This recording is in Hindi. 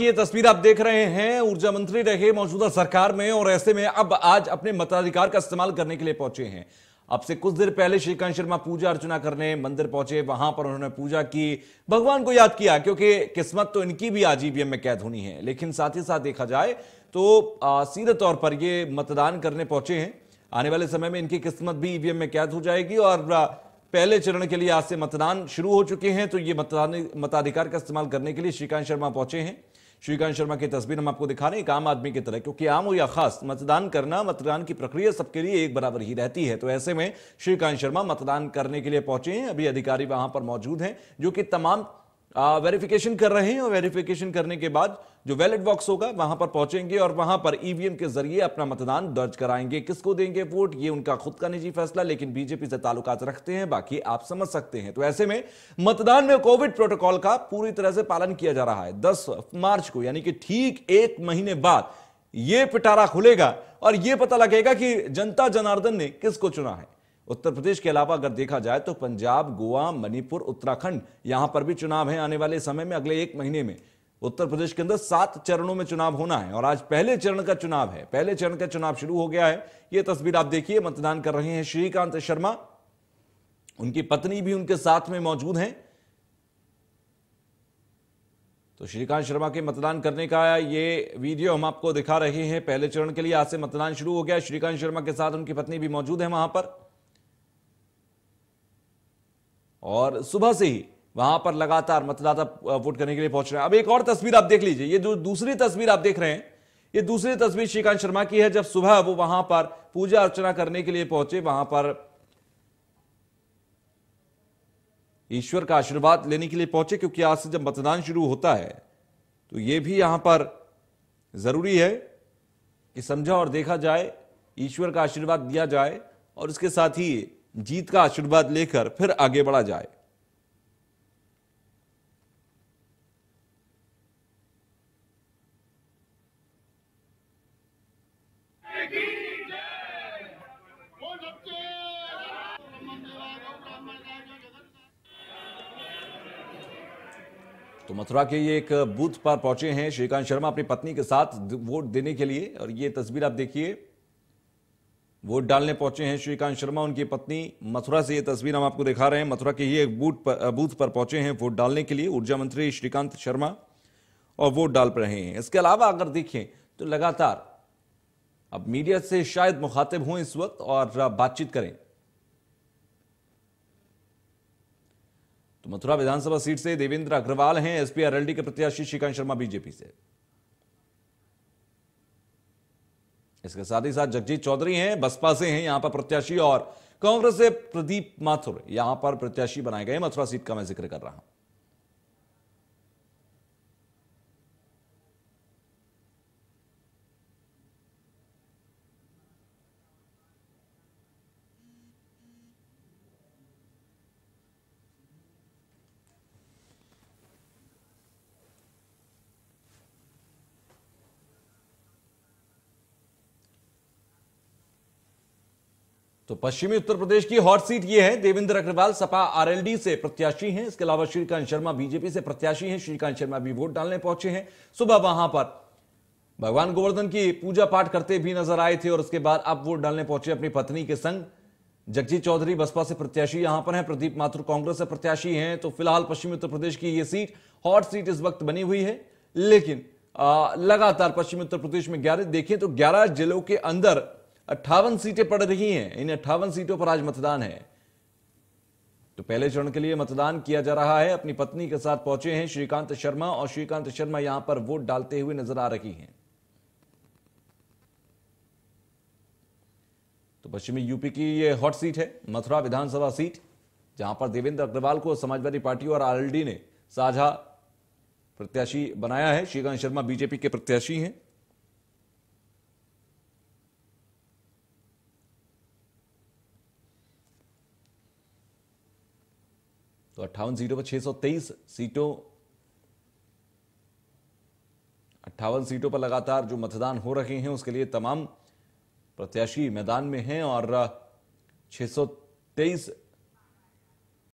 ये तस्वीर आप देख रहे हैं ऊर्जा मंत्री रहे मौजूदा सरकार में और ऐसे में अब आज अपने मताधिकार का इस्तेमाल करने के लिए पहुंचे हैं अब से कुछ देर पहले श्रीकांत शर्मा पूजा अर्चना करने मंदिर पहुंचे वहां पर उन्होंने पूजा की भगवान को याद किया क्योंकि किस्मत तो इनकी भी आज ईवीएम में कैद होनी है लेकिन साथ ही साथ देखा जाए तो सीधे तौर पर ये मतदान करने पहुंचे हैं आने वाले समय में इनकी किस्मत भी ईवीएम में कैद हो जाएगी और पहले चरण के लिए आज से मतदान शुरू हो चुके हैं तो ये मतदान मताधिकार का इस्तेमाल करने के लिए श्रीकांत शर्मा पहुंचे हैं श्रीकांत शर्मा की तस्वीर हम आपको दिखा रहे हैं एक आम आदमी की तरह क्योंकि आम हो या खास मतदान करना मतदान की प्रक्रिया सबके लिए एक बराबर ही रहती है तो ऐसे में श्रीकांत शर्मा मतदान करने के लिए पहुंचे हैं अभी अधिकारी वहां पर मौजूद हैं जो कि तमाम वेरिफिकेशन कर रहे हैं और वेरिफिकेशन करने के बाद जो वैलेट बॉक्स होगा वहां पर पहुंचेंगे और वहां पर ईवीएम e के जरिए अपना मतदान दर्ज कराएंगे किसको देंगे वोट ये उनका खुद का निजी फैसला लेकिन बीजेपी से ताल्लुकात रखते हैं बाकी आप समझ सकते हैं तो ऐसे में मतदान में कोविड प्रोटोकॉल का पूरी तरह से पालन किया जा रहा है दस मार्च को यानी कि ठीक एक महीने बाद यह पिटारा खुलेगा और यह पता लगेगा कि जनता जनार्दन ने किसको चुना है उत्तर प्रदेश के अलावा अगर देखा जाए तो पंजाब गोवा मणिपुर उत्तराखंड यहां पर भी चुनाव है आने वाले समय में अगले एक महीने में उत्तर प्रदेश के अंदर सात चरणों में चुनाव होना है और आज पहले चरण का चुनाव है पहले चरण का चुनाव शुरू हो गया है यह तस्वीर आप देखिए मतदान कर रहे हैं श्रीकांत शर्मा उनकी पत्नी भी उनके साथ में मौजूद हैं तो श्रीकांत शर्मा के मतदान करने का ये वीडियो हम आपको दिखा रहे हैं पहले चरण के लिए आज से मतदान शुरू हो गया श्रीकांत शर्मा के साथ उनकी पत्नी भी मौजूद है वहां पर और सुबह से ही वहां पर लगातार मतदाता वोट करने के लिए पहुंच रहे हैं अब एक और तस्वीर आप देख लीजिए ये जो दूसरी तस्वीर आप देख रहे हैं ये दूसरी तस्वीर श्रीकांत शर्मा की है जब सुबह वो वहां पर पूजा अर्चना करने के लिए पहुंचे वहां पर ईश्वर का आशीर्वाद लेने के लिए पहुंचे क्योंकि आज से जब मतदान शुरू होता है तो ये भी यहां पर जरूरी है कि समझा और देखा जाए ईश्वर का आशीर्वाद दिया जाए और इसके साथ ही जीत का आशीर्वाद लेकर फिर आगे बढ़ा जाए तो मथुरा के ये एक बूथ पर पहुंचे हैं श्रीकांत शर्मा अपनी पत्नी के साथ वोट देने के लिए और ये तस्वीर आप देखिए वोट डालने पहुंचे हैं श्रीकांत शर्मा उनकी पत्नी मथुरा से ये तस्वीर हम आपको दिखा रहे हैं मथुरा के ही एक बूथ पर बूथ पर पहुंचे हैं वोट डालने के लिए ऊर्जा मंत्री श्रीकांत शर्मा और वोट डाल रहे हैं इसके अलावा अगर देखें तो लगातार अब मीडिया से शायद मुखातिब हों इस वक्त और बातचीत करें तो मथुरा विधानसभा सीट से देवेंद्र अग्रवाल हैं एसपीआरएलडी के प्रत्याशी श्रीकांत शर्मा बीजेपी से इसके साथ ही साथ जगजीत चौधरी हैं बसपा से हैं यहां पर प्रत्याशी और कांग्रेस से प्रदीप माथुर यहां पर प्रत्याशी बनाए गए मथुरा सीट का मैं जिक्र कर रहा हूं तो पश्चिमी उत्तर प्रदेश की हॉट सीट ये है देवेंद्र अग्रवाल सपा आरएलडी से प्रत्याशी हैं इसके अलावा श्रीकांत शर्मा बीजेपी से प्रत्याशी हैं श्रीकांत शर्मा भी वोट डालने पहुंचे हैं सुबह वहां पर भगवान गोवर्धन की पूजा पाठ करते भी नजर आए थे और उसके बाद अब वोट डालने पहुंचे अपनी पत्नी के संग जगजीत चौधरी बसपा से प्रत्याशी यहां पर है प्रदीप माथुर कांग्रेस से प्रत्याशी हैं तो फिलहाल पश्चिमी उत्तर प्रदेश की ये सीट हॉट सीट इस वक्त बनी हुई है लेकिन लगातार पश्चिमी उत्तर प्रदेश में ग्यारह देखें तो ग्यारह जिलों के अंदर अट्ठावन सीटें पड़ रही हैं इन अट्ठावन सीटों पर आज मतदान है तो पहले चरण के लिए मतदान किया जा रहा है अपनी पत्नी के साथ पहुंचे हैं श्रीकांत शर्मा और श्रीकांत शर्मा यहां पर वोट डालते हुए नजर आ रही हैं तो पश्चिमी यूपी की ये हॉट सीट है मथुरा विधानसभा सीट जहां पर देवेंद्र अग्रवाल को समाजवादी पार्टी और आरएलडी ने साझा प्रत्याशी बनाया है श्रीकांत शर्मा बीजेपी के प्रत्याशी हैं तो अट्ठावन सीटों पर 623 सीटों अट्ठावन सीटों पर लगातार जो मतदान हो रहे हैं उसके लिए तमाम प्रत्याशी मैदान में हैं और 623